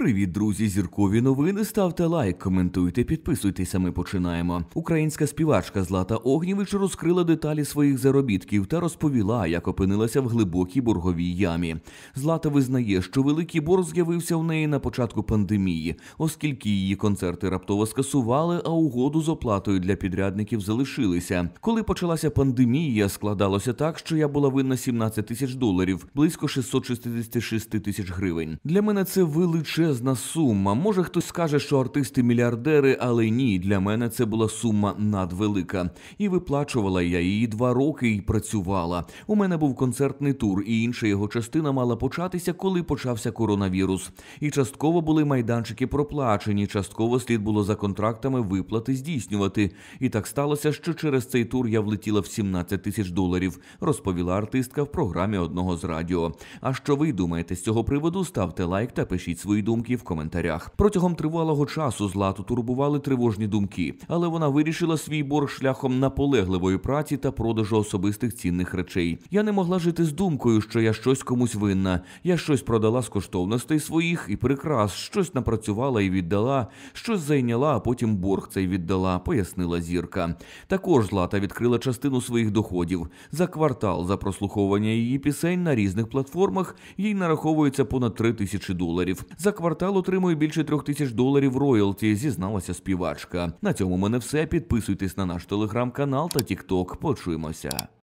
Привіт, друзі! Зіркові новини. Ставте лайк, коментуйте, підписуйтеся. Ми починаємо. Українська співачка Злата Огнівич розкрила деталі своїх заробітків та розповіла, як опинилася в глибокій борговій ямі. Злата визнає, що великий борг з'явився в неї на початку пандемії, оскільки її концерти раптово скасували, а угоду з оплатою для підрядників залишилися. Коли почалася пандемія, складалося так, що я була винна 17 тисяч доларів, близько 666 тисяч гривень. Для мене це величезне величезна сума. Може хтось скаже, що артисти мільярдери, але ні, для мене це була сума надвелика. І виплачувала я її два роки і працювала. У мене був концертний тур, і інша його частина мала початися, коли почався коронавірус. І частково були майданчики проплачені, частково слід було за контрактами виплати здійснювати. І так сталося, що через цей тур я влетіла в 17 тисяч доларів, розповіла артистка в програмі одного з радіо. А що ви думаєте з цього приводу? Ставте лайк та пишіть свої думки думки в коментарях. Протягом тривалого часу злату турбували тривожні думки, але вона вирішила свій борг шляхом наполегливої праці та продажу особистих цінних речей. Я не могла жити з думкою, що я щось комусь винна. Я щось продала з коштовностей своїх і прикрас, щось напрацювала і віддала, щось зайняла, а потім борг цей віддала. Пояснила зірка. Також злата відкрила частину своїх доходів за квартал за прослуховування її пісень на різних платформах. Їй нараховується понад 3 тисячі доларів. За квартал отримує більше трьох тисяч доларів роялті, зізналася співачка. На цьому мене все. Підписуйтесь на наш телеграм-канал та тікток. Почуємося.